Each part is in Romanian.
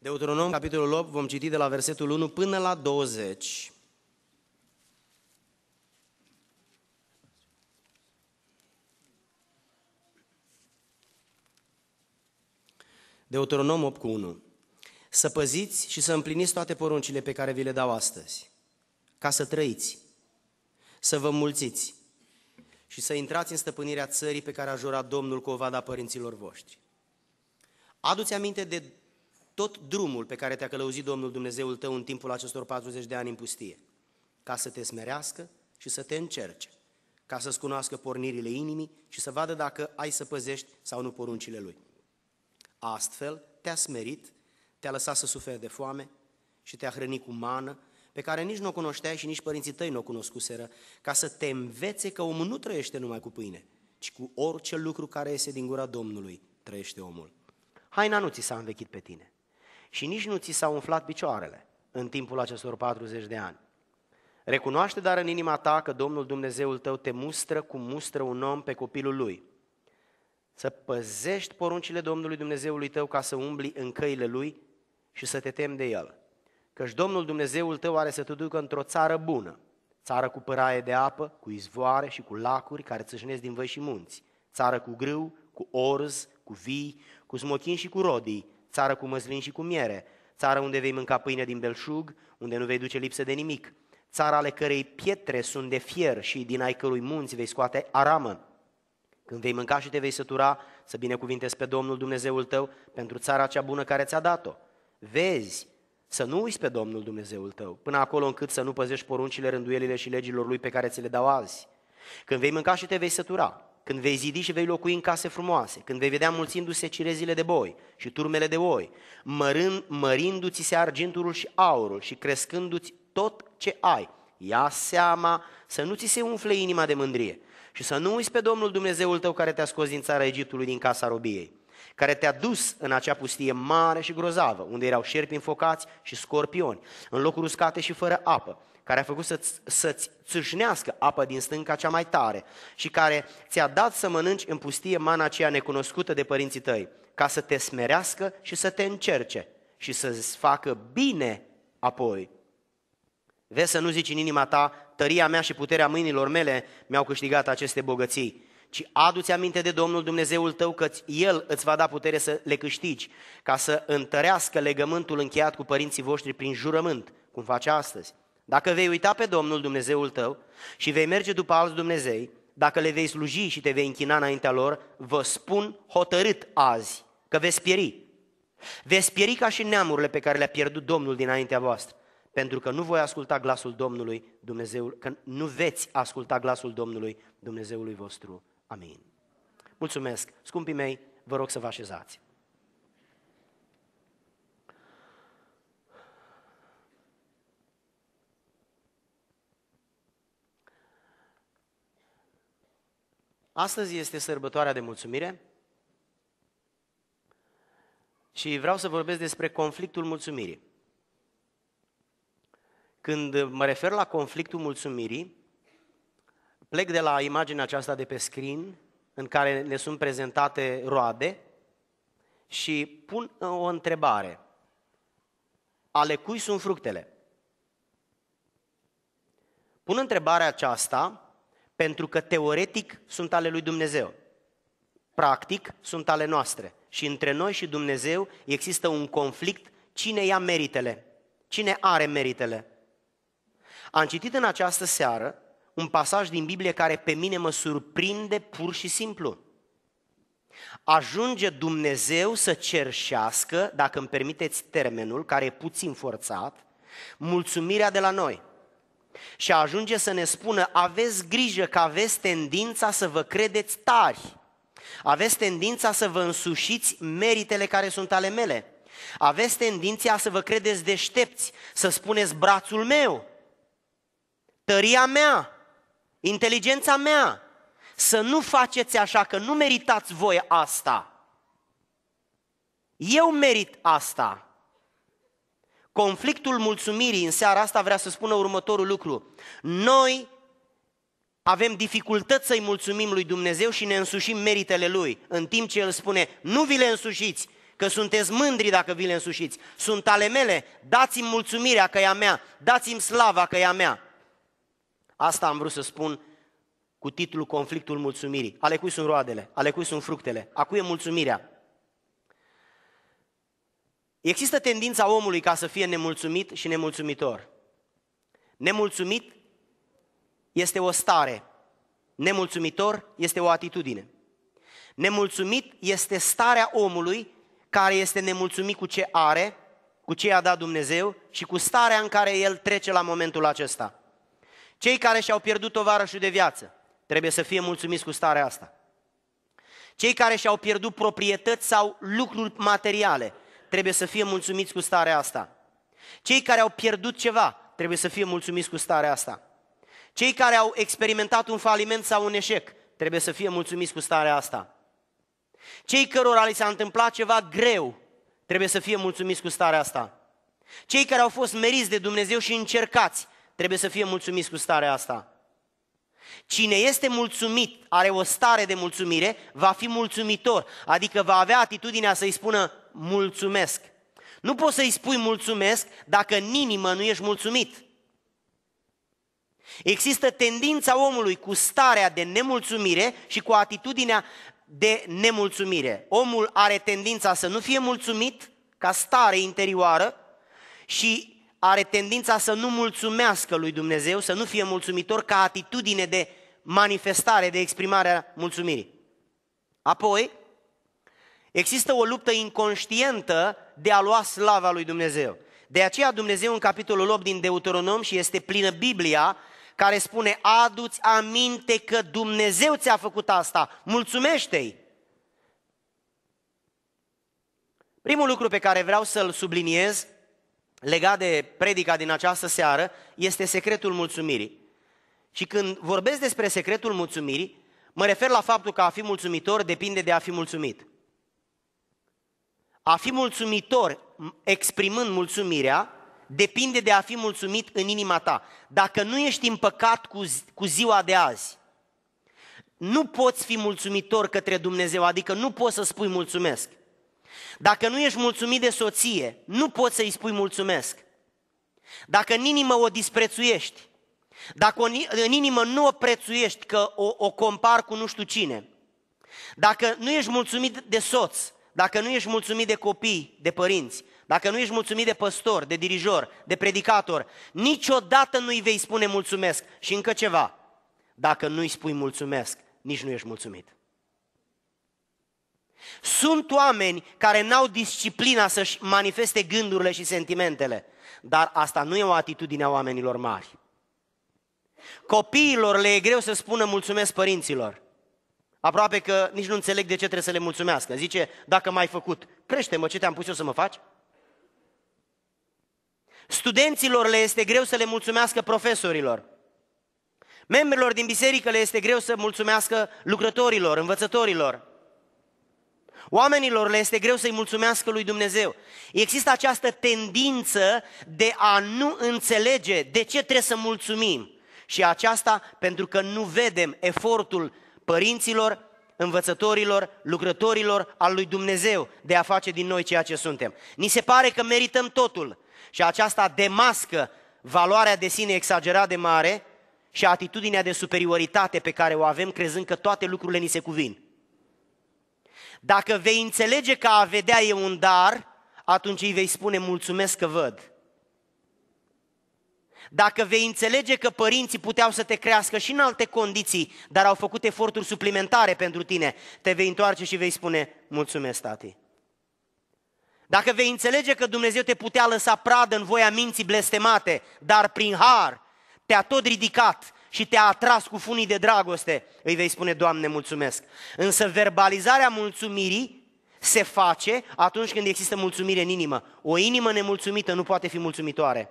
Deuteronom, capitolul 8, vom citi de la versetul 1 până la 20. Deuteronom 8 cu 1. Să păziți și să împliniți toate poruncile pe care vi le dau astăzi, ca să trăiți, să vă mulțiți și să intrați în stăpânirea țării pe care a jurat Domnul cu o vada părinților voștri. Aduți aminte de tot drumul pe care te-a călăuzit Domnul Dumnezeul tău în timpul acestor 40 de ani în pustie, ca să te smerească și să te încerce, ca să-ți cunoască pornirile inimii și să vadă dacă ai să păzești sau nu poruncile Lui. Astfel te-a smerit, te-a lăsat să suferi de foame și te-a hrănit cu mană, pe care nici nu o cunoșteai și nici părinții tăi nu o cunoscuseră, ca să te învețe că omul nu trăiește numai cu pâine, ci cu orice lucru care iese din gura Domnului trăiește omul. Haina nu ți s-a învechit pe tine, și nici nu ți s-au umflat picioarele în timpul acestor 40 de ani. Recunoaște dar în inima ta că Domnul Dumnezeul tău te mustră cum mustră un om pe copilul lui. Să păzești poruncile Domnului Dumnezeului tău ca să umbli în căile lui și să te temi de el. Căci Domnul Dumnezeul tău are să te ducă într-o țară bună, țară cu păraie de apă, cu izvoare și cu lacuri care țâșnesc din văi și munți, țară cu grâu, cu orz, cu vii, cu smochin și cu rodii, țară cu măslin și cu miere, țară unde vei mânca pâine din belșug, unde nu vei duce lipsă de nimic, țara ale cărei pietre sunt de fier și din ai cărui munți vei scoate aramă. Când vei mânca și te vei sătura, să binecuvintezi pe Domnul Dumnezeul tău pentru țara cea bună care ți-a dat-o. Vezi să nu uiți pe Domnul Dumnezeul tău, până acolo încât să nu păzești poruncile, rânduielile și legilor lui pe care ți le dau azi. Când vei mânca și te vei sătura, când vei zidi și vei locui în case frumoase, când vei vedea mulțindu-se cirezile de boi și turmele de oi, mărând, mărindu-ți se argintul și aurul și crescându-ți tot ce ai, ia seama să nu ți se umfle inima de mândrie și să nu uiți pe Domnul Dumnezeul tău care te-a scos din țara Egiptului, din casa robiei care te-a dus în acea pustie mare și grozavă, unde erau șerpi înfocați și scorpioni, în locuri uscate și fără apă, care a făcut să-ți, să-ți țâșnească apă din stânca cea mai tare și care ți-a dat să mănânci în pustie mana aceea necunoscută de părinții tăi, ca să te smerească și să te încerce și să-ți facă bine apoi. Vezi să nu zici în inima ta, tăria mea și puterea mâinilor mele mi-au câștigat aceste bogății, ci adu-ți aminte de Domnul Dumnezeul tău că El îți va da putere să le câștigi, ca să întărească legământul încheiat cu părinții voștri prin jurământ, cum face astăzi. Dacă vei uita pe Domnul Dumnezeul tău și vei merge după alți Dumnezei, dacă le vei sluji și te vei închina înaintea lor, vă spun hotărât azi că veți pieri. Veți pieri ca și neamurile pe care le-a pierdut Domnul dinaintea voastră pentru că nu voi asculta glasul Domnului Dumnezeul, că nu veți asculta glasul Domnului Dumnezeului vostru. Amin. Mulțumesc. Scumpii mei, vă rog să vă așezați. Astăzi este sărbătoarea de mulțumire și vreau să vorbesc despre conflictul mulțumirii. Când mă refer la conflictul mulțumirii, Plec de la imaginea aceasta de pe screen, în care ne sunt prezentate roade, și pun uh, o întrebare. Ale cui sunt fructele? Pun întrebarea aceasta pentru că teoretic sunt ale lui Dumnezeu. Practic sunt ale noastre. Și între noi și Dumnezeu există un conflict cine ia meritele, cine are meritele. Am citit în această seară un pasaj din Biblie care pe mine mă surprinde pur și simplu. Ajunge Dumnezeu să cerșească, dacă îmi permiteți termenul, care e puțin forțat, mulțumirea de la noi. Și ajunge să ne spună, aveți grijă că aveți tendința să vă credeți tari. Aveți tendința să vă însușiți meritele care sunt ale mele. Aveți tendința să vă credeți deștepți, să spuneți brațul meu, tăria mea, inteligența mea, să nu faceți așa, că nu meritați voi asta. Eu merit asta. Conflictul mulțumirii în seara asta vrea să spună următorul lucru. Noi avem dificultăți să-i mulțumim lui Dumnezeu și ne însușim meritele Lui, în timp ce El spune, nu vi le însușiți, că sunteți mândri dacă vi le însușiți, sunt ale mele, dați-mi mulțumirea că e a mea, dați-mi slava că e a mea. Asta am vrut să spun cu titlul Conflictul mulțumirii. Ale cui sunt roadele? Ale cui sunt fructele? A cui e mulțumirea? Există tendința omului ca să fie nemulțumit și nemulțumitor. Nemulțumit este o stare, nemulțumitor este o atitudine. Nemulțumit este starea omului care este nemulțumit cu ce are, cu ce i-a dat Dumnezeu și cu starea în care el trece la momentul acesta. Cei care și-au pierdut tovarășul de viață trebuie să fie mulțumiți cu starea asta. Cei care și-au pierdut proprietăți sau lucruri materiale trebuie să fie mulțumiți cu starea asta. Cei care au pierdut ceva trebuie să fie mulțumiți cu starea asta. Cei care au experimentat un faliment sau un eșec trebuie să fie mulțumiți cu starea asta. Cei cărora li s-a întâmplat ceva greu trebuie să fie mulțumiți cu starea asta. Cei care au fost meriți de Dumnezeu și încercați trebuie să fie mulțumiți cu starea asta. Cine este mulțumit, are o stare de mulțumire, va fi mulțumitor, adică va avea atitudinea să-i spună mulțumesc. Nu poți să-i spui mulțumesc dacă în inimă nu ești mulțumit. Există tendința omului cu starea de nemulțumire și cu atitudinea de nemulțumire. Omul are tendința să nu fie mulțumit ca stare interioară și are tendința să nu mulțumească lui Dumnezeu, să nu fie mulțumitor ca atitudine de manifestare, de exprimare a mulțumirii. Apoi, există o luptă inconștientă de a lua slava lui Dumnezeu. De aceea Dumnezeu în capitolul 8 din Deuteronom și este plină Biblia, care spune, Adu-ți aminte că Dumnezeu ți-a făcut asta, mulțumește-i! Primul lucru pe care vreau să-l subliniez legat de predica din această seară este secretul mulțumirii. Și când vorbesc despre secretul mulțumirii, mă refer la faptul că a fi mulțumitor depinde de a fi mulțumit. A fi mulțumitor exprimând mulțumirea depinde de a fi mulțumit în inima ta. Dacă nu ești împăcat cu, cu ziua de azi, nu poți fi mulțumitor către Dumnezeu, adică nu poți să spui mulțumesc. Dacă nu ești mulțumit de soție, nu poți să-i spui mulțumesc. Dacă în inimă o disprețuiești, dacă în inimă nu o prețuiești că o, o compar cu nu știu cine, dacă nu ești mulțumit de soț, dacă nu ești mulțumit de copii, de părinți, dacă nu ești mulțumit de păstor, de dirijor, de predicator, niciodată nu-i vei spune mulțumesc. Și încă ceva, dacă nu-i spui mulțumesc, nici nu ești mulțumit. Sunt oameni care n-au disciplina să-și manifeste gândurile și sentimentele, dar asta nu e o atitudine a oamenilor mari. Copiilor le e greu să spună mulțumesc părinților. Aproape că nici nu înțeleg de ce trebuie să le mulțumească. Zice, dacă m-ai făcut, crește-mă, ce te-am pus eu să mă faci? Studenților le este greu să le mulțumească profesorilor. Membrilor din biserică le este greu să mulțumească lucrătorilor, învățătorilor. Oamenilor le este greu să-i mulțumească lui Dumnezeu. Există această tendință de a nu înțelege de ce trebuie să mulțumim. Și aceasta pentru că nu vedem efortul părinților, învățătorilor, lucrătorilor al lui Dumnezeu de a face din noi ceea ce suntem. Ni se pare că merităm totul și aceasta demască valoarea de sine exagerat de mare și atitudinea de superioritate pe care o avem crezând că toate lucrurile ni se cuvin. Dacă vei înțelege că a vedea e un dar, atunci îi vei spune mulțumesc că văd. Dacă vei înțelege că părinții puteau să te crească și în alte condiții, dar au făcut eforturi suplimentare pentru tine, te vei întoarce și vei spune mulțumesc, tati. Dacă vei înțelege că Dumnezeu te putea lăsa pradă în voia minții blestemate, dar prin har te-a tot ridicat, și te-a atras cu funii de dragoste, îi vei spune, Doamne, mulțumesc. Însă verbalizarea mulțumirii se face atunci când există mulțumire în inimă. O inimă nemulțumită nu poate fi mulțumitoare.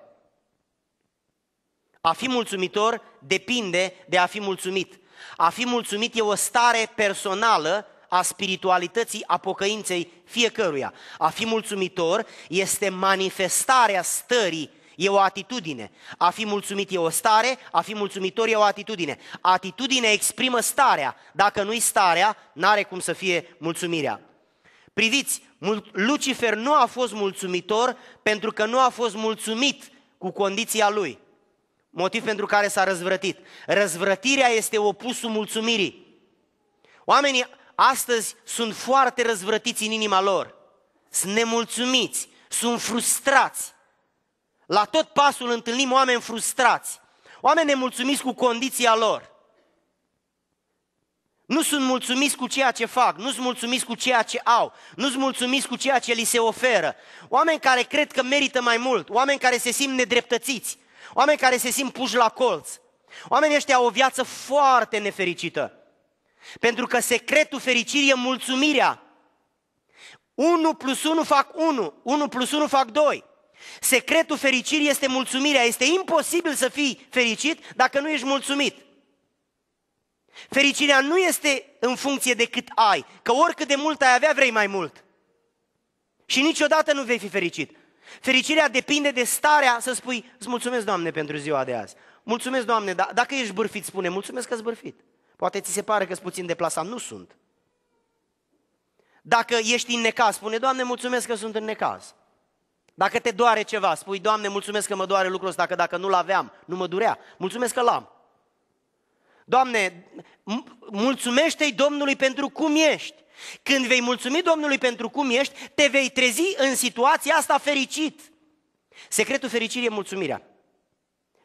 A fi mulțumitor depinde de a fi mulțumit. A fi mulțumit e o stare personală a spiritualității, a pocăinței fiecăruia. A fi mulțumitor este manifestarea stării e o atitudine. A fi mulțumit e o stare, a fi mulțumitor e o atitudine. Atitudinea exprimă starea. Dacă nu-i starea, n-are cum să fie mulțumirea. Priviți, Lucifer nu a fost mulțumitor pentru că nu a fost mulțumit cu condiția lui. Motiv pentru care s-a răzvrătit. Răzvrătirea este opusul mulțumirii. Oamenii astăzi sunt foarte răzvrătiți în inima lor. Sunt nemulțumiți, sunt frustrați. La tot pasul întâlnim oameni frustrați, oameni nemulțumiți cu condiția lor. Nu sunt mulțumiți cu ceea ce fac, nu sunt mulțumiți cu ceea ce au, nu sunt mulțumiți cu ceea ce li se oferă. Oameni care cred că merită mai mult, oameni care se simt nedreptățiți, oameni care se simt puși la colț. Oamenii ăștia au o viață foarte nefericită. Pentru că secretul fericirii e mulțumirea. 1 plus 1 fac 1, 1 plus 1 fac 2. Secretul fericirii este mulțumirea. Este imposibil să fii fericit dacă nu ești mulțumit. Fericirea nu este în funcție de cât ai, că oricât de mult ai avea, vrei mai mult. Și niciodată nu vei fi fericit. Fericirea depinde de starea să spui, îți mulțumesc, Doamne, pentru ziua de azi. Mulțumesc, Doamne, da- dacă ești bârfit, spune, mulțumesc că ești bârfit. Poate ți se pare că ești puțin deplasat, nu sunt. Dacă ești în necaz, spune, Doamne, mulțumesc că sunt în necaz. Dacă te doare ceva, spui, Doamne, mulțumesc că mă doare lucrul ăsta, că dacă nu-l aveam, nu mă durea. Mulțumesc că l-am. Doamne, mulțumește-i Domnului pentru cum ești. Când vei mulțumi Domnului pentru cum ești, te vei trezi în situația asta fericit. Secretul fericirii e mulțumirea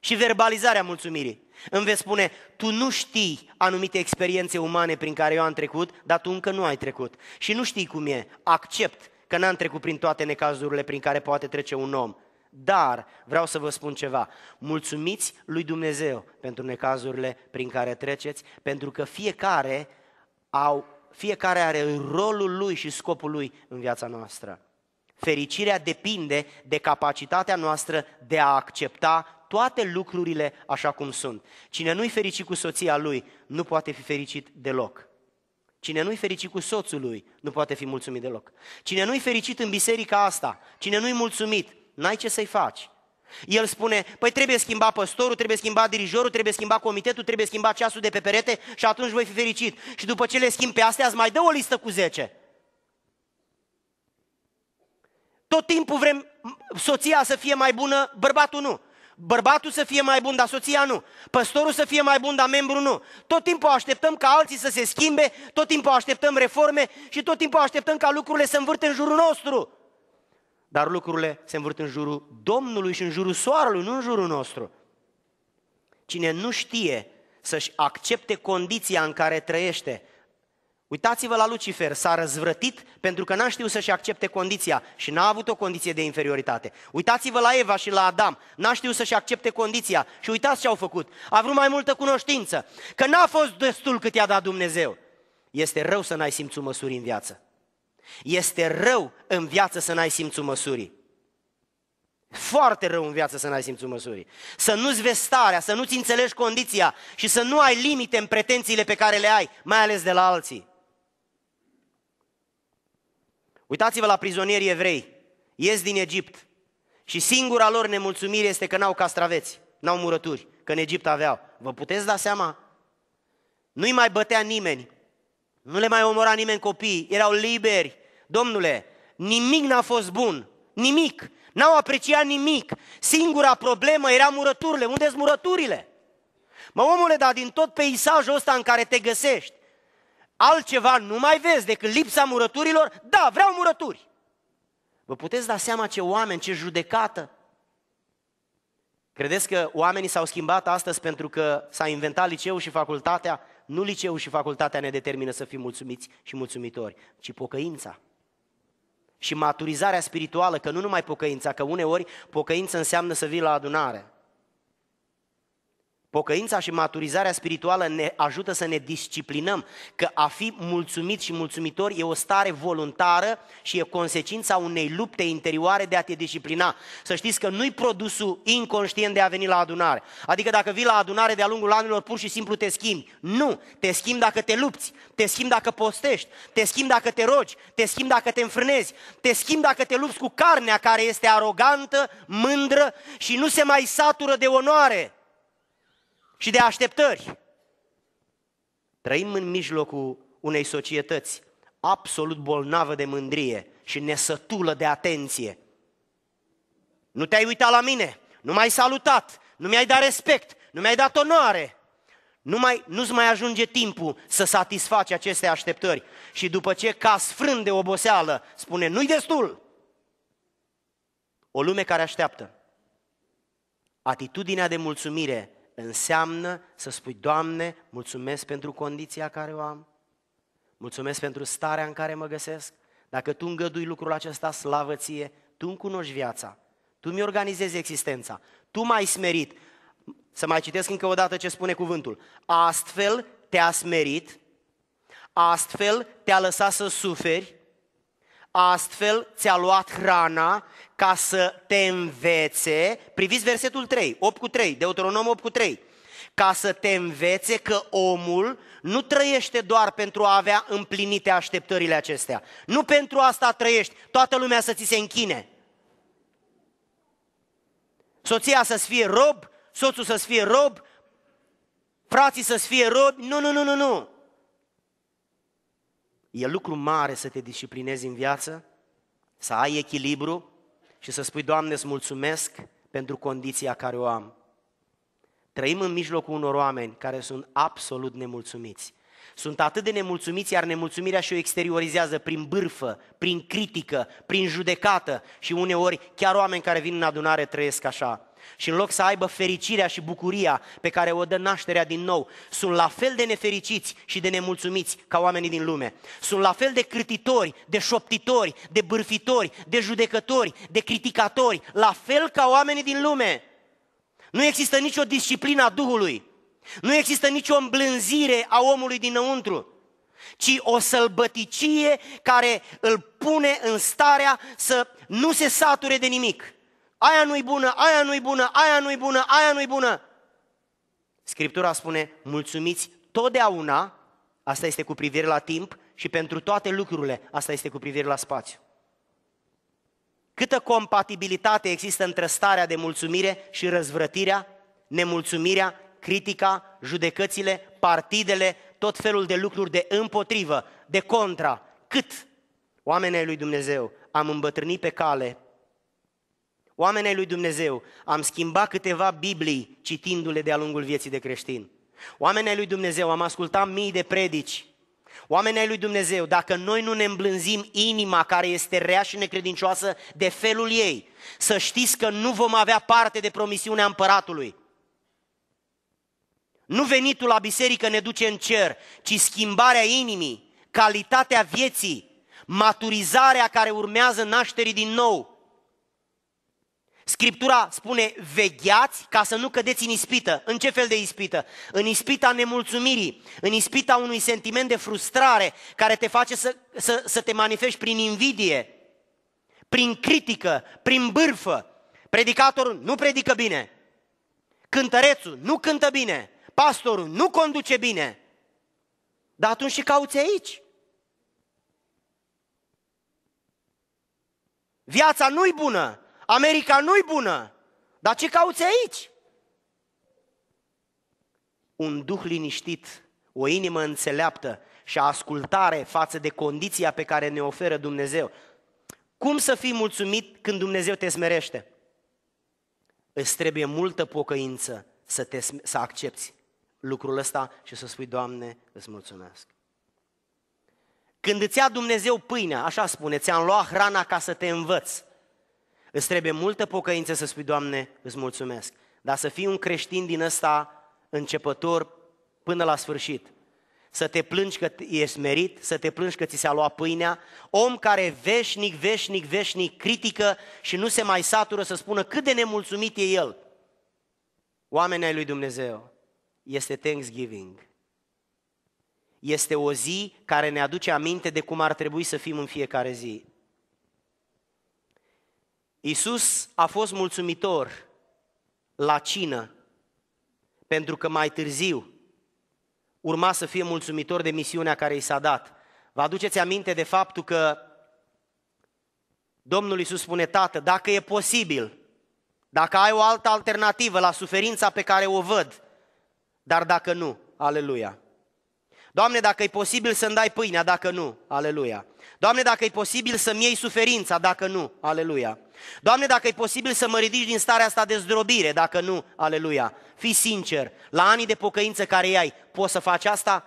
și verbalizarea mulțumirii. Îmi vei spune, tu nu știi anumite experiențe umane prin care eu am trecut, dar tu încă nu ai trecut. Și nu știi cum e, accept că n-am trecut prin toate necazurile prin care poate trece un om. Dar vreau să vă spun ceva. Mulțumiți lui Dumnezeu pentru necazurile prin care treceți, pentru că fiecare, au, fiecare are rolul lui și scopul lui în viața noastră. Fericirea depinde de capacitatea noastră de a accepta toate lucrurile așa cum sunt. Cine nu-i fericit cu soția lui, nu poate fi fericit deloc. Cine nu-i fericit cu soțul lui, nu poate fi mulțumit deloc. Cine nu-i fericit în biserica asta, cine nu-i mulțumit, n-ai ce să-i faci. El spune, păi trebuie schimba păstorul, trebuie schimba dirijorul, trebuie schimba comitetul, trebuie schimba ceasul de pe perete și atunci voi fi fericit. Și după ce le schimb pe astea, îți mai dă o listă cu 10. Tot timpul vrem soția să fie mai bună, bărbatul nu. Bărbatul să fie mai bun, dar soția nu. Păstorul să fie mai bun, dar membru nu. Tot timpul așteptăm ca alții să se schimbe, tot timpul așteptăm reforme și tot timpul așteptăm ca lucrurile să învârte în jurul nostru. Dar lucrurile se învârt în jurul Domnului și în jurul Soarelui, nu în jurul nostru. Cine nu știe să-și accepte condiția în care trăiește, Uitați-vă la Lucifer, s-a răzvrătit pentru că n-a știut să-și accepte condiția și n-a avut o condiție de inferioritate. Uitați-vă la Eva și la Adam, n-a știut să-și accepte condiția și uitați ce au făcut. A vrut mai multă cunoștință, că n-a fost destul cât i-a dat Dumnezeu. Este rău să n-ai simțul măsurii în viață. Este rău în viață să n-ai simțul măsurii. Foarte rău în viață să n-ai simțul măsurii. Să nu-ți vezi starea, să nu-ți înțelegi condiția și să nu ai limite în pretențiile pe care le ai, mai ales de la alții. Uitați-vă la prizonierii evrei, ies din Egipt și singura lor nemulțumire este că n-au castraveți, n-au murături, că în Egipt aveau. Vă puteți da seama? Nu-i mai bătea nimeni, nu le mai omora nimeni copii, erau liberi. Domnule, nimic n-a fost bun, nimic, n-au apreciat nimic. Singura problemă era murăturile. Unde sunt murăturile? Mă, omule, dar din tot peisajul ăsta în care te găsești, altceva nu mai vezi decât lipsa murăturilor, da, vreau murături. Vă puteți da seama ce oameni, ce judecată? Credeți că oamenii s-au schimbat astăzi pentru că s-a inventat liceul și facultatea? Nu liceul și facultatea ne determină să fim mulțumiți și mulțumitori, ci pocăința. Și maturizarea spirituală, că nu numai pocăința, că uneori pocăință înseamnă să vii la adunare. Pocăința și maturizarea spirituală ne ajută să ne disciplinăm, că a fi mulțumit și mulțumitor e o stare voluntară și e consecința unei lupte interioare de a te disciplina. Să știți că nu-i produsul inconștient de a veni la adunare. Adică dacă vii la adunare de-a lungul anilor, pur și simplu te schimbi. Nu! Te schimbi dacă te lupți, te schimbi dacă postești, te schimbi dacă te rogi, te schimbi dacă te înfrânezi, te schimbi dacă te lupți cu carnea care este arogantă, mândră și nu se mai satură de onoare și de așteptări. Trăim în mijlocul unei societăți absolut bolnavă de mândrie și nesătulă de atenție. Nu te-ai uitat la mine, nu m-ai salutat, nu mi-ai dat respect, nu mi-ai dat onoare. Nu mai, nu-ți mai ajunge timpul să satisfaci aceste așteptări. Și după ce ca sfrânt de oboseală spune, nu-i destul. O lume care așteaptă. Atitudinea de mulțumire înseamnă să spui, Doamne, mulțumesc pentru condiția care o am, mulțumesc pentru starea în care mă găsesc, dacă Tu îngădui lucrul acesta, slavă ție, Tu îmi cunoști viața, Tu mi organizezi existența, Tu m-ai smerit. Să mai citesc încă o dată ce spune cuvântul. Astfel te-a smerit, astfel te-a lăsat să suferi, Astfel ți-a luat hrana ca să te învețe, priviți versetul 3, 8 cu 3, Deuteronom 8 cu 3, ca să te învețe că omul nu trăiește doar pentru a avea împlinite așteptările acestea. Nu pentru asta trăiești, toată lumea să ți se închine. Soția să-ți fie rob, soțul să-ți fie rob, frații să-ți fie robi. Nu, nu, nu, nu, nu. E lucru mare să te disciplinezi în viață, să ai echilibru și să spui, Doamne, îți mulțumesc pentru condiția care o am. Trăim în mijlocul unor oameni care sunt absolut nemulțumiți. Sunt atât de nemulțumiți, iar nemulțumirea și o exteriorizează prin bârfă, prin critică, prin judecată și uneori chiar oameni care vin în adunare trăiesc așa și în loc să aibă fericirea și bucuria pe care o dă nașterea din nou, sunt la fel de nefericiți și de nemulțumiți ca oamenii din lume. Sunt la fel de cârtitori, de șoptitori, de bârfitori, de judecători, de criticatori, la fel ca oamenii din lume. Nu există nicio disciplină a Duhului, nu există nicio îmblânzire a omului dinăuntru, ci o sălbăticie care îl pune în starea să nu se sature de nimic aia nu-i bună, aia nu-i bună, aia nu-i bună, aia nu-i bună. Scriptura spune, mulțumiți totdeauna, asta este cu privire la timp, și pentru toate lucrurile, asta este cu privire la spațiu. Câtă compatibilitate există între starea de mulțumire și răzvrătirea, nemulțumirea, critica, judecățile, partidele, tot felul de lucruri de împotrivă, de contra. Cât, oamenii lui Dumnezeu, am îmbătrânit pe cale oamenii lui Dumnezeu, am schimbat câteva Biblii citindu-le de-a lungul vieții de creștin. Oamenii lui Dumnezeu, am ascultat mii de predici. Oamenii lui Dumnezeu, dacă noi nu ne îmblânzim inima care este rea și necredincioasă de felul ei, să știți că nu vom avea parte de promisiunea împăratului. Nu venitul la biserică ne duce în cer, ci schimbarea inimii, calitatea vieții, maturizarea care urmează nașterii din nou – Scriptura spune, vegheați ca să nu cădeți în ispită. În ce fel de ispită? În ispita nemulțumirii, în ispita unui sentiment de frustrare care te face să, să, să te manifesti prin invidie, prin critică, prin bârfă. Predicatorul nu predică bine, cântărețul nu cântă bine, pastorul nu conduce bine. Dar atunci și cauți aici. Viața nu-i bună, America nu-i bună, dar ce cauți aici? Un duh liniștit, o inimă înțeleaptă și ascultare față de condiția pe care ne oferă Dumnezeu. Cum să fii mulțumit când Dumnezeu te smerește? Îți trebuie multă pocăință să, te, să accepti lucrul ăsta și să spui, Doamne, îți mulțumesc. Când îți ia Dumnezeu pâinea, așa spune, ți-am luat hrana ca să te învăț. Îți trebuie multă pocăință să spui, Doamne, îți mulțumesc. Dar să fii un creștin din ăsta începător până la sfârșit. Să te plângi că ești merit, să te plângi că ți s-a luat pâinea. Om care veșnic, veșnic, veșnic critică și nu se mai satură să spună cât de nemulțumit e el. Oamenii ai lui Dumnezeu, este Thanksgiving. Este o zi care ne aduce aminte de cum ar trebui să fim în fiecare zi. Iisus a fost mulțumitor la cină, pentru că mai târziu urma să fie mulțumitor de misiunea care i s-a dat. Vă aduceți aminte de faptul că Domnul Iisus spune, Tată, dacă e posibil, dacă ai o altă alternativă la suferința pe care o văd, dar dacă nu, aleluia. Doamne, dacă e posibil să-mi dai pâinea, dacă nu, aleluia. Doamne, dacă e posibil să-mi iei suferința, dacă nu, aleluia. Doamne, dacă e posibil să mă ridici din starea asta de zdrobire, dacă nu, aleluia. Fii sincer, la anii de pocăință care ai, poți să faci asta?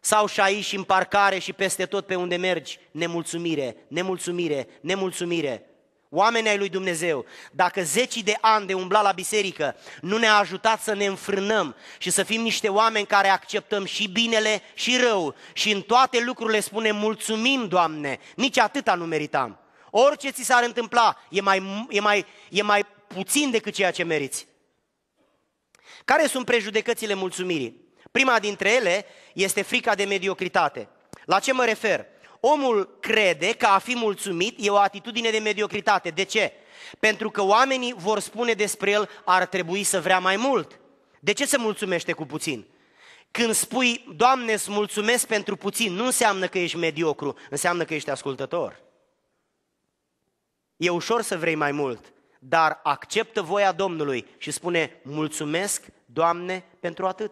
Sau și aici, și în parcare, și peste tot pe unde mergi, nemulțumire, nemulțumire, nemulțumire oamenii ai lui Dumnezeu, dacă zeci de ani de umbla la biserică nu ne-a ajutat să ne înfrânăm și să fim niște oameni care acceptăm și binele și rău și în toate lucrurile spunem mulțumim, Doamne, nici atâta nu meritam. Orice ți s-ar întâmpla e mai, e mai, e mai puțin decât ceea ce meriți. Care sunt prejudecățile mulțumirii? Prima dintre ele este frica de mediocritate. La ce mă refer? Omul crede că a fi mulțumit e o atitudine de mediocritate. De ce? Pentru că oamenii vor spune despre el ar trebui să vrea mai mult. De ce se mulțumește cu puțin? Când spui, Doamne, îți mulțumesc pentru puțin, nu înseamnă că ești mediocru, înseamnă că ești ascultător. E ușor să vrei mai mult, dar acceptă voia Domnului și spune, mulțumesc, Doamne, pentru atât.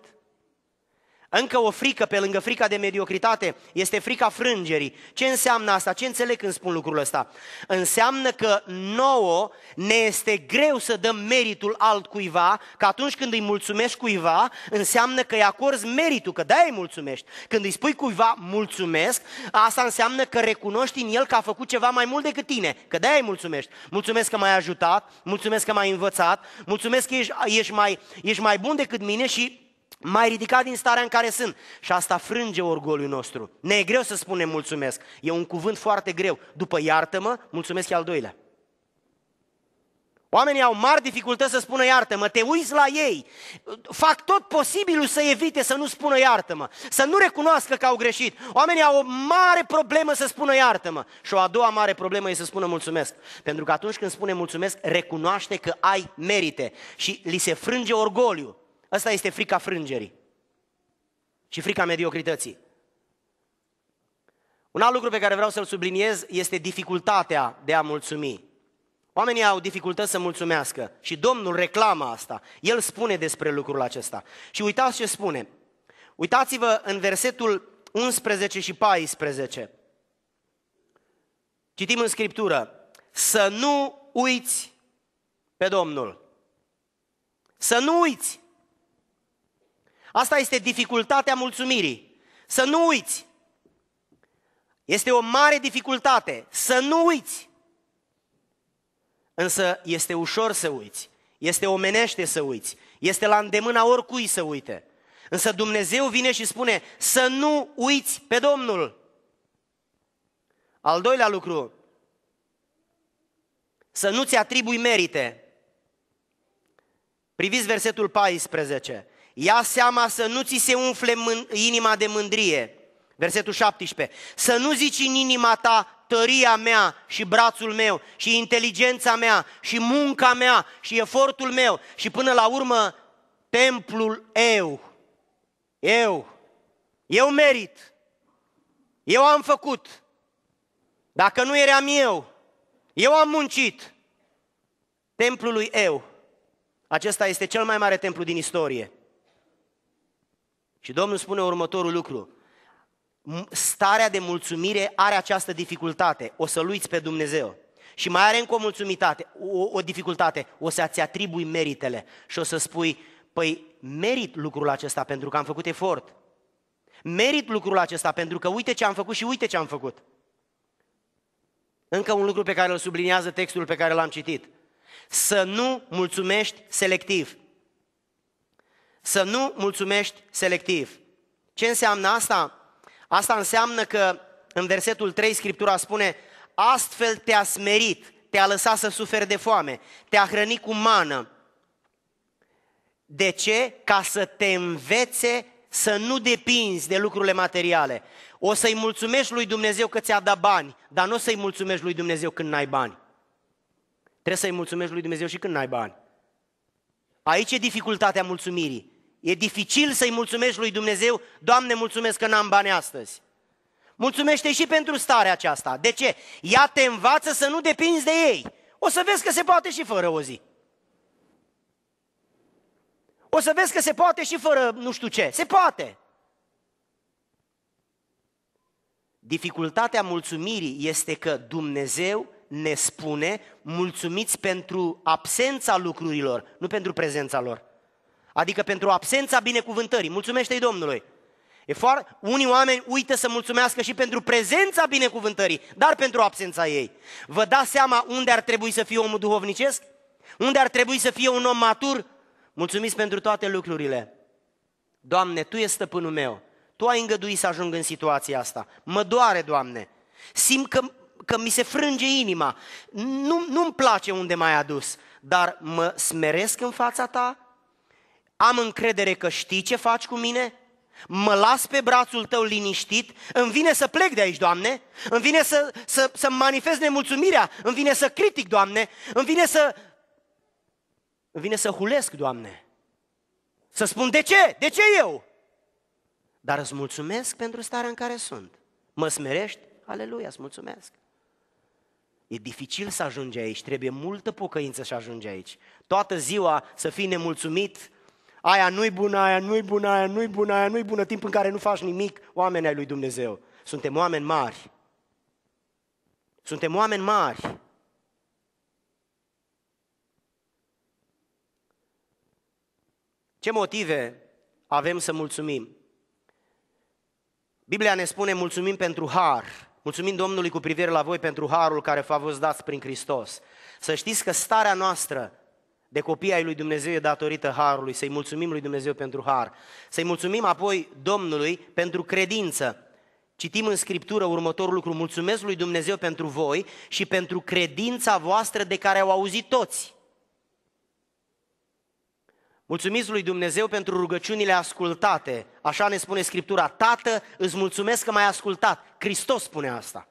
Încă o frică pe lângă frica de mediocritate este frica frângerii. Ce înseamnă asta? Ce înțeleg când spun lucrul ăsta? Înseamnă că nouă ne este greu să dăm meritul altcuiva, că atunci când îi mulțumești cuiva, înseamnă că îi acorzi meritul, că da îi mulțumești. Când îi spui cuiva mulțumesc, asta înseamnă că recunoști în el că a făcut ceva mai mult decât tine, că da îi mulțumești. Mulțumesc că m-ai ajutat, mulțumesc că m-ai învățat, mulțumesc că ești, ești, mai, ești mai bun decât mine și mai ridicat din starea în care sunt. Și asta frânge orgoliul nostru. Ne e greu să spunem mulțumesc. E un cuvânt foarte greu. După iartă-mă, mulțumesc e al doilea. Oamenii au mari dificultăți să spună iartă-mă, te uiți la ei, fac tot posibilul să evite să nu spună iartă-mă, să nu recunoască că au greșit. Oamenii au o mare problemă să spună iartă-mă și o a doua mare problemă e să spună mulțumesc. Pentru că atunci când spune mulțumesc, recunoaște că ai merite și li se frânge orgoliu. Asta este frica frângerii și frica mediocrității. Un alt lucru pe care vreau să-l subliniez este dificultatea de a mulțumi. Oamenii au dificultăți să mulțumească și Domnul reclamă asta. El spune despre lucrul acesta. Și uitați ce spune. Uitați-vă în versetul 11 și 14. Citim în Scriptură. Să nu uiți pe Domnul. Să nu uiți. Asta este dificultatea mulțumirii. Să nu uiți. Este o mare dificultate să nu uiți. Însă este ușor să uiți. Este omenește să uiți. Este la îndemâna oricui să uite. Însă Dumnezeu vine și spune să nu uiți pe Domnul. Al doilea lucru, să nu-ți atribui merite. Priviți versetul 14. Ia seama să nu ți se umfle inima de mândrie. Versetul 17. Să nu zici în inima ta tăria mea și brațul meu și inteligența mea și munca mea și efortul meu și până la urmă templul eu. Eu. Eu merit. Eu am făcut. Dacă nu eram eu, eu am muncit. Templul lui eu. Acesta este cel mai mare templu din istorie. Și Domnul spune următorul lucru. Starea de mulțumire are această dificultate. O să-L uiți pe Dumnezeu. Și mai are încă o mulțumitate, o, o dificultate. O să-ți atribui meritele și o să spui, păi merit lucrul acesta pentru că am făcut efort. Merit lucrul acesta pentru că uite ce am făcut și uite ce am făcut. Încă un lucru pe care îl subliniază textul pe care l-am citit. Să nu mulțumești selectiv. Să nu mulțumești selectiv. Ce înseamnă asta? Asta înseamnă că în versetul 3 Scriptura spune Astfel te-a smerit, te-a lăsat să suferi de foame, te-a hrănit cu mană. De ce? Ca să te învețe să nu depinzi de lucrurile materiale. O să-i mulțumești lui Dumnezeu că ți-a dat bani, dar nu o să-i mulțumești lui Dumnezeu când n-ai bani. Trebuie să-i mulțumești lui Dumnezeu și când n-ai bani. Aici e dificultatea mulțumirii. E dificil să-i mulțumești lui Dumnezeu, Doamne, mulțumesc că n-am bani astăzi. Mulțumește și pentru starea aceasta. De ce? Ea te învață să nu depinzi de ei. O să vezi că se poate și fără o zi. O să vezi că se poate și fără nu știu ce. Se poate. Dificultatea mulțumirii este că Dumnezeu ne spune mulțumiți pentru absența lucrurilor, nu pentru prezența lor. Adică pentru absența binecuvântării. Mulțumește-i Domnului. E foarte, unii oameni uită să mulțumească și pentru prezența binecuvântării, dar pentru absența ei. Vă dați seama unde ar trebui să fie omul duhovnicesc? Unde ar trebui să fie un om matur? Mulțumiți pentru toate lucrurile. Doamne, Tu ești stăpânul meu. Tu ai îngăduit să ajung în situația asta. Mă doare, Doamne. Simt că, că mi se frânge inima. Nu, nu-mi place unde m-ai adus, dar mă smeresc în fața Ta, am încredere că știi ce faci cu mine? Mă las pe brațul tău liniștit, îmi vine să plec de aici, Doamne, îmi vine să, să, să manifest nemulțumirea, îmi vine să critic, Doamne, îmi vine să... Îmi vine să hulesc, Doamne, să spun de ce, de ce eu? Dar îți mulțumesc pentru starea în care sunt. Mă smerești? Aleluia, îți mulțumesc. E dificil să ajungi aici, trebuie multă pocăință să ajungi aici. Toată ziua să fii nemulțumit, Aia nu-i bună, aia nu-i bună, aia nu-i bună, aia nu-i bună, timp în care nu faci nimic, oameni ai lui Dumnezeu. Suntem oameni mari. Suntem oameni mari. Ce motive avem să mulțumim? Biblia ne spune mulțumim pentru har. Mulțumim Domnului cu privire la voi pentru harul care v-a fost dat prin Hristos. Să știți că starea noastră de copii ai lui Dumnezeu e datorită harului, să-i mulțumim lui Dumnezeu pentru har. Să-i mulțumim apoi Domnului pentru credință. Citim în Scriptură următorul lucru, mulțumesc lui Dumnezeu pentru voi și pentru credința voastră de care au auzit toți. Mulțumiți lui Dumnezeu pentru rugăciunile ascultate. Așa ne spune Scriptura, Tată, îți mulțumesc că m-ai ascultat. Hristos spune asta.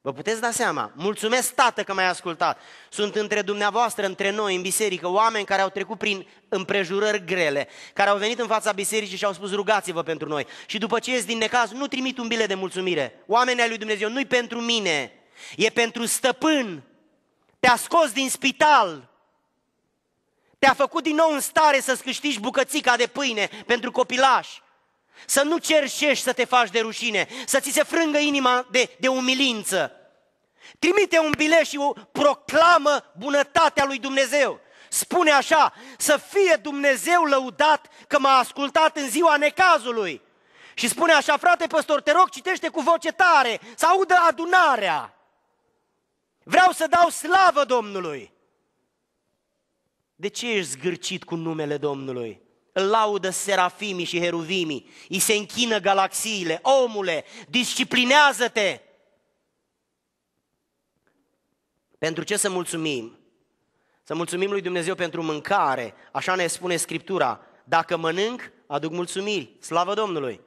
Vă puteți da seama? Mulțumesc, Tată, că m-ai ascultat. Sunt între dumneavoastră, între noi, în biserică, oameni care au trecut prin împrejurări grele, care au venit în fața bisericii și au spus rugați-vă pentru noi. Și după ce ies din necaz, nu trimit un bilet de mulțumire. Oamenii ai lui Dumnezeu nu-i pentru mine, e pentru stăpân. Te-a scos din spital, te-a făcut din nou în stare să-ți câștigi bucățica de pâine pentru copilași. Să nu cerșești să te faci de rușine, să ți se frângă inima de, de umilință. Trimite un bilet și o proclamă bunătatea lui Dumnezeu. Spune așa, să fie Dumnezeu lăudat că m-a ascultat în ziua necazului. Și spune așa, frate păstor, te rog, citește cu voce tare, să audă adunarea. Vreau să dau slavă Domnului. De ce ești zgârcit cu numele Domnului? îl laudă serafimii și heruvimii, îi se închină galaxiile. Omule, disciplinează-te! Pentru ce să mulțumim? Să mulțumim lui Dumnezeu pentru mâncare, așa ne spune Scriptura. Dacă mănânc, aduc mulțumiri, slavă Domnului!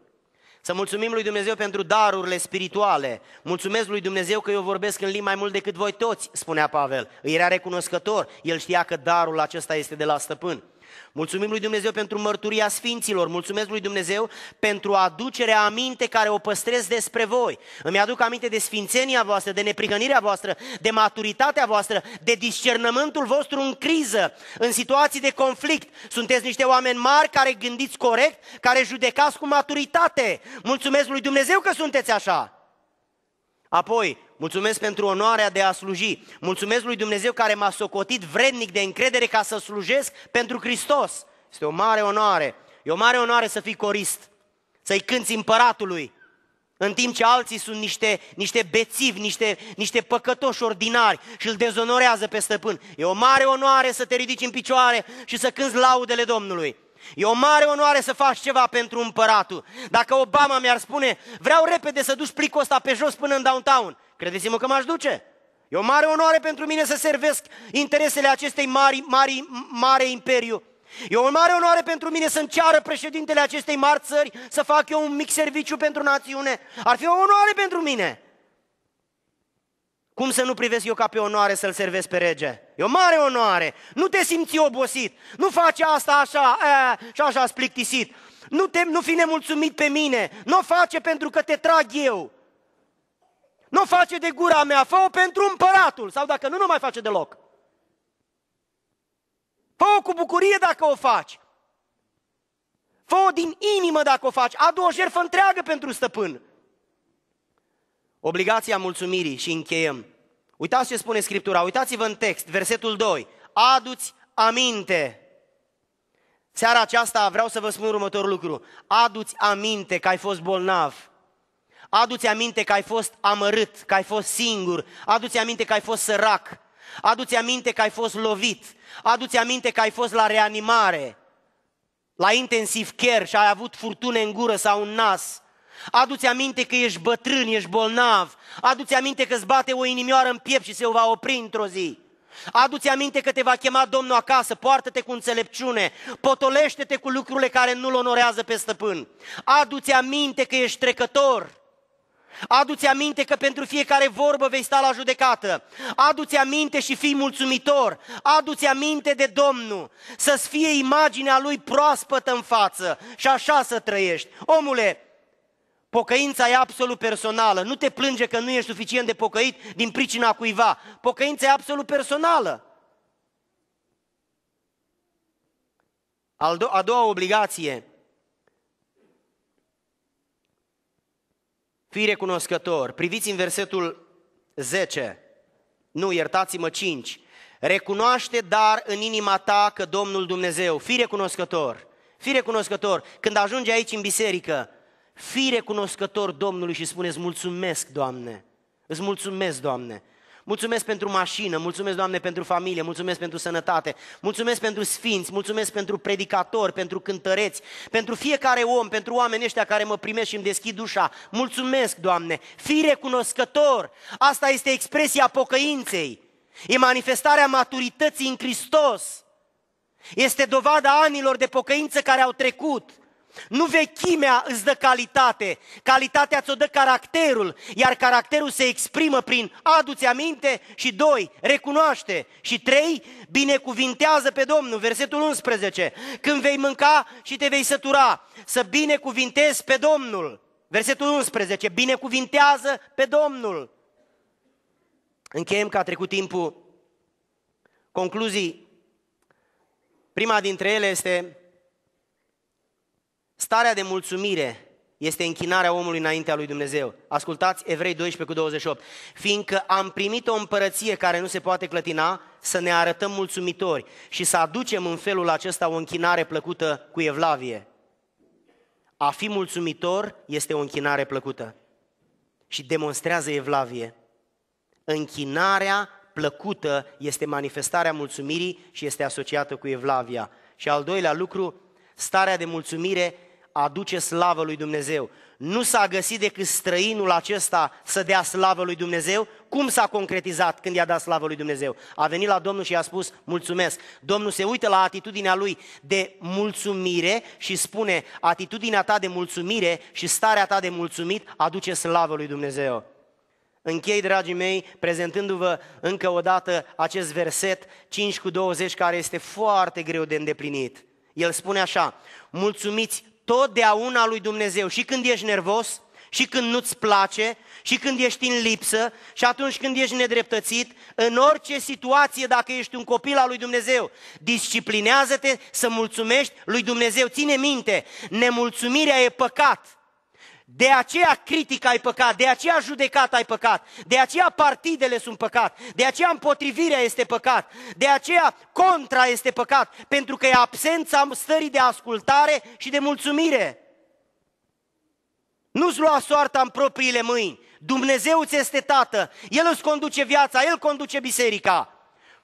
Să mulțumim lui Dumnezeu pentru darurile spirituale. Mulțumesc lui Dumnezeu că eu vorbesc în limbi mai mult decât voi toți, spunea Pavel. Îi era recunoscător, el știa că darul acesta este de la stăpân. Mulțumim lui Dumnezeu pentru mărturia sfinților, mulțumesc lui Dumnezeu pentru aducerea aminte care o păstrez despre voi. Îmi aduc aminte de sfințenia voastră, de neprihănirea voastră, de maturitatea voastră, de discernământul vostru în criză, în situații de conflict. Sunteți niște oameni mari care gândiți corect, care judecați cu maturitate. Mulțumesc lui Dumnezeu că sunteți așa. Apoi, Mulțumesc pentru onoarea de a sluji. Mulțumesc lui Dumnezeu care m-a socotit vrednic de încredere ca să slujesc pentru Hristos. Este o mare onoare. E o mare onoare să fii corist, să-i cânți împăratului, în timp ce alții sunt niște, niște bețivi, niște, niște păcătoși ordinari și îl dezonorează pe stăpân. E o mare onoare să te ridici în picioare și să cânți laudele Domnului. E o mare onoare să faci ceva pentru împăratul. Dacă Obama mi-ar spune, vreau repede să duci plicul ăsta pe jos până în downtown, credeți-mă că m-aș duce. E o mare onoare pentru mine să servesc interesele acestei mari, mari, mare imperiu. E o mare onoare pentru mine să înceară președintele acestei mari țări să fac eu un mic serviciu pentru națiune. Ar fi o onoare pentru mine. Cum să nu privesc eu ca pe onoare să-l servesc pe rege? E o mare onoare. Nu te simți obosit. Nu faci asta așa și așa splictisit. Nu, te, nu fi nemulțumit pe mine. Nu o face pentru că te trag eu. Nu o face de gura mea. Fă-o pentru împăratul. Sau dacă nu, nu mai face deloc. Fă-o cu bucurie dacă o faci. Fă-o din inimă dacă o faci. Adu o jertfă întreagă pentru stăpân. Obligația mulțumirii și încheiem. Uitați ce spune Scriptura, uitați-vă în text, versetul 2. Aduți aminte. Seara aceasta vreau să vă spun următorul lucru. Aduți aminte că ai fost bolnav. Aduți aminte că ai fost amărât, că ai fost singur. Aduți aminte că ai fost sărac. Aduți aminte că ai fost lovit. Aduți aminte că ai fost la reanimare, la intensiv care și ai avut furtune în gură sau în nas. Aduți aminte că ești bătrân, ești bolnav. Aduți aminte că îți bate o inimioară în piept și se o va opri într-o zi. Aduți aminte că te va chema Domnul acasă, poartă-te cu înțelepciune, potolește-te cu lucrurile care nu-L onorează pe stăpân. Aduți aminte că ești trecător, Aduți aminte că pentru fiecare vorbă vei sta la judecată. Aduți aminte și fii mulțumitor. Aduți aminte de Domnul. Să-ți fie imaginea Lui proaspătă în față și așa să trăiești. Omule, Pocăința e absolut personală. Nu te plânge că nu ești suficient de pocăit din pricina cuiva. Pocăința e absolut personală. a doua obligație. Fii recunoscător. Priviți în versetul 10. Nu, iertați-mă 5. Recunoaște dar în inima ta că Domnul Dumnezeu. Fii recunoscător. Fii recunoscător. Când ajungi aici în biserică, Fii recunoscător Domnului și spuneți mulțumesc, Doamne. Îți mulțumesc, Doamne. Mulțumesc pentru mașină, mulțumesc, Doamne, pentru familie, mulțumesc pentru sănătate, mulțumesc pentru sfinți, mulțumesc pentru predicatori, pentru cântăreți, pentru fiecare om, pentru oamenii ăștia care mă primesc și îmi deschid ușa. Mulțumesc, Doamne, fii recunoscător. Asta este expresia pocăinței. E manifestarea maturității în Hristos. Este dovada anilor de pocăință care au trecut. Nu vechimea îți dă calitate, calitatea ți-o dă caracterul, iar caracterul se exprimă prin aduți aminte și doi, recunoaște și trei, binecuvintează pe Domnul, versetul 11, când vei mânca și te vei sătura, să binecuvintezi pe Domnul, versetul 11, binecuvintează pe Domnul. Încheiem că a trecut timpul. Concluzii. Prima dintre ele este Starea de mulțumire este închinarea omului înaintea lui Dumnezeu. Ascultați Evrei 12 cu 28. Fiindcă am primit o împărăție care nu se poate clătina, să ne arătăm mulțumitori și să aducem în felul acesta o închinare plăcută cu evlavie. A fi mulțumitor este o închinare plăcută și demonstrează evlavie. Închinarea plăcută este manifestarea mulțumirii și este asociată cu evlavia. Și al doilea lucru, starea de mulțumire aduce slavă lui Dumnezeu. Nu s-a găsit decât străinul acesta să dea slavă lui Dumnezeu. Cum s-a concretizat când i-a dat slavă lui Dumnezeu? A venit la Domnul și i-a spus mulțumesc. Domnul se uită la atitudinea lui de mulțumire și spune atitudinea ta de mulțumire și starea ta de mulțumit aduce slavă lui Dumnezeu. Închei, dragii mei, prezentându-vă încă o dată acest verset 5 cu 20 care este foarte greu de îndeplinit. El spune așa, mulțumiți totdeauna lui Dumnezeu. Și când ești nervos, și când nu-ți place, și când ești în lipsă, și atunci când ești nedreptățit, în orice situație, dacă ești un copil al lui Dumnezeu, disciplinează-te să mulțumești lui Dumnezeu. Ține minte, nemulțumirea e păcat. De aceea critica ai păcat, de aceea judecata ai păcat, de aceea partidele sunt păcat, de aceea împotrivirea este păcat, de aceea contra este păcat, pentru că e absența stării de ascultare și de mulțumire. Nu-ți lua soarta în propriile mâini. Dumnezeu ți este tată, El îți conduce viața, El conduce biserica.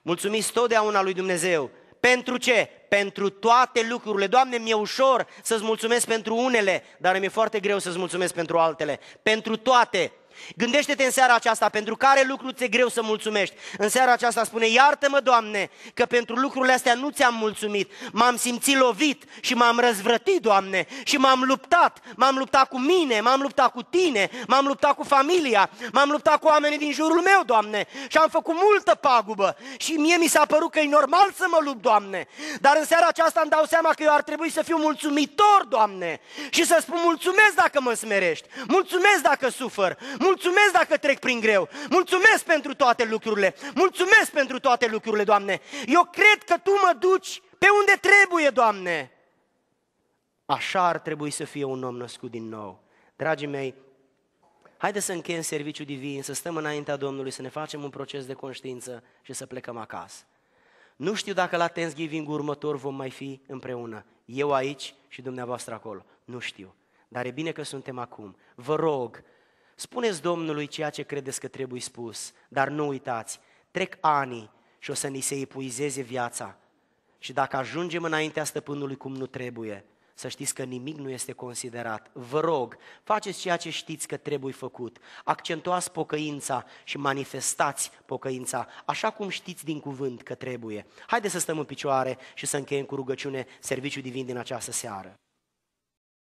Mulțumiți totdeauna lui Dumnezeu pentru ce? Pentru toate lucrurile. Doamne, mi-e ușor să-ți mulțumesc pentru unele, dar mi-e foarte greu să-ți mulțumesc pentru altele. Pentru toate Gândește-te în seara aceasta pentru care lucru ți-e greu să mulțumești. În seara aceasta spune, iartă-mă, Doamne, că pentru lucrurile astea nu ți-am mulțumit. M-am simțit lovit și m-am răzvrătit, Doamne, și m-am luptat. M-am luptat cu mine, m-am luptat cu Tine, m-am luptat cu familia, m-am luptat cu oamenii din jurul meu, Doamne, și am făcut multă pagubă. Și mie mi s-a părut că e normal să mă lupt, Doamne. Dar în seara aceasta îmi dau seama că eu ar trebui să fiu mulțumitor, Doamne, și să spun mulțumesc dacă mă smerești, mulțumesc dacă sufăr, Mulțumesc dacă trec prin greu. Mulțumesc pentru toate lucrurile. Mulțumesc pentru toate lucrurile, Doamne. Eu cred că Tu mă duci pe unde trebuie, Doamne. Așa ar trebui să fie un om născut din nou. Dragii mei, haideți să încheiem serviciul divin, să stăm înaintea Domnului, să ne facem un proces de conștiință și să plecăm acasă. Nu știu dacă la Thanksgiving următor vom mai fi împreună. Eu aici și dumneavoastră acolo. Nu știu. Dar e bine că suntem acum. Vă rog, Spuneți Domnului ceea ce credeți că trebuie spus, dar nu uitați, trec anii și o să ni se epuizeze viața. Și dacă ajungem înaintea stăpânului cum nu trebuie, să știți că nimic nu este considerat. Vă rog, faceți ceea ce știți că trebuie făcut. Accentuați pocăința și manifestați pocăința, așa cum știți din cuvânt că trebuie. Haideți să stăm în picioare și să încheiem cu rugăciune serviciul divin din această seară.